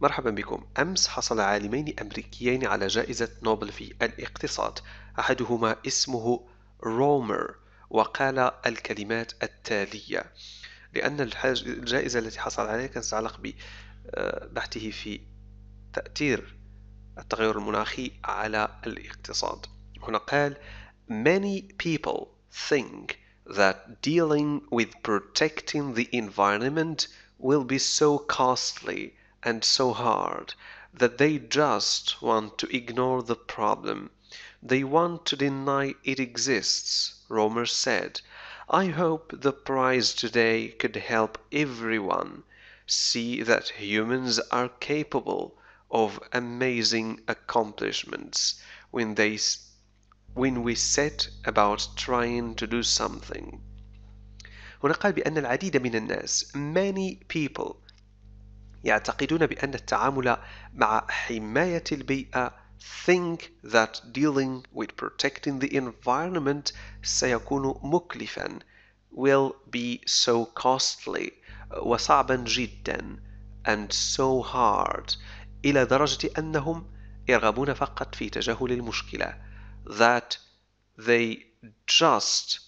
مرحبا بكم أمس حصل عالمين أمريكيين على جائزة نوبل في الاقتصاد أحدهما اسمه رومر وقال الكلمات التالية لأن الجائزة التي حصل عليها كانت تتعلق ببحثه آه، في تأثير التغير المناخي على الاقتصاد هنا قال Many people think that dealing with protecting the environment will be so costly and so hard that they just want to ignore the problem. They want to deny it exists, Romer said. I hope the prize today could help everyone see that humans are capable of amazing accomplishments when they when we set about trying to do something. هنا قال بأن العديد من الناس many people يعتقدون بأن التعامل مع حماية البيئة think that dealing with protecting the environment سيكون مكلفا will be so costly وصعبا جدا and so hard إلى درجة أنهم يرغبون فقط في تجاهل المشكلة that they just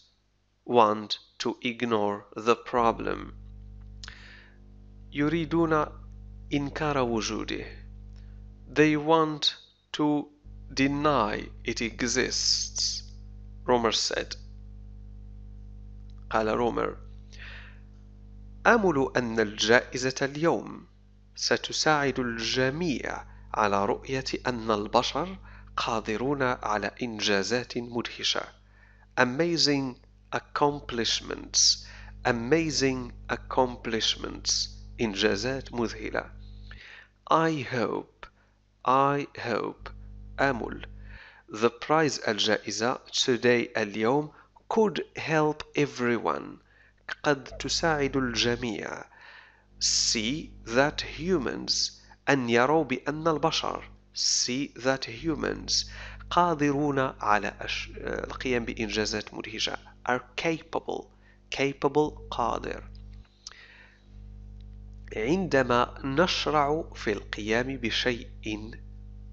want to ignore the problem يريدون إنكار وجوده they want to deny it exists رومر said قال رومر آمل أن الجائزة اليوم ستساعد الجميع على رؤية أن البشر قادرون على إنجازات مدهشة amazing accomplishments amazing accomplishments إنجازات مذهلة I hope I hope أمل The prize الجائزة today اليوم could help everyone قد تساعد الجميع See that humans أن يروا بأن البشر see that humans قادرون على القيام بإنجازات مدهشة are capable capable قادر عندما نشرع في القيام بشيء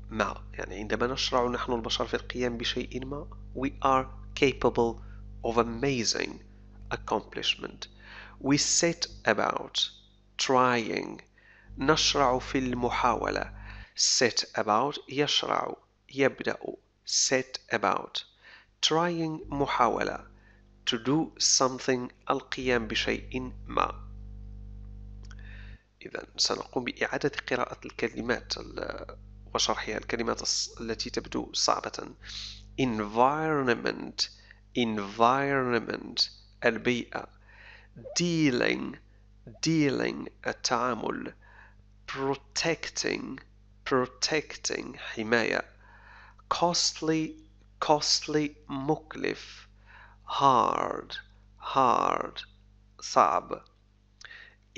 ما يعني عندما نشرع نحن البشر في القيام بشيء ما we are capable of amazing accomplishment we set about trying نشرع في المحاولة set about يشرع يبدأ set about trying محاولة to do something القيام بشيء ما إذا سنقوم بإعادة قراءة الكلمات وشرحها الكلمات التي تبدو صعبة environment environment البيئة dealing dealing التعامل protecting protecting حماية costly costly مكلف hard hard صعب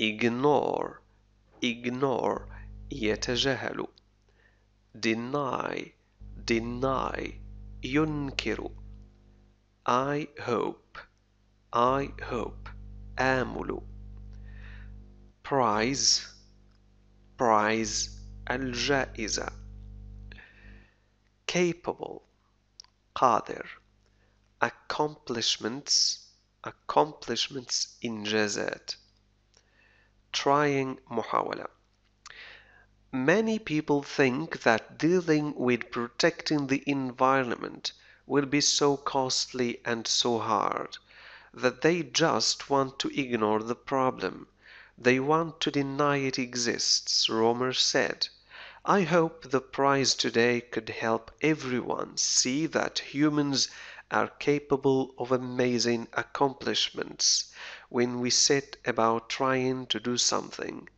ignore ignore يتجاهل deny deny ينكر I hope I hope آمل prize prize الجائزة capable قادر accomplishments accomplishments إنجازات trying Mohawala. Many people think that dealing with protecting the environment will be so costly and so hard that they just want to ignore the problem. They want to deny it exists, Romer said. I hope the prize today could help everyone see that humans are capable of amazing accomplishments when we set about trying to do something.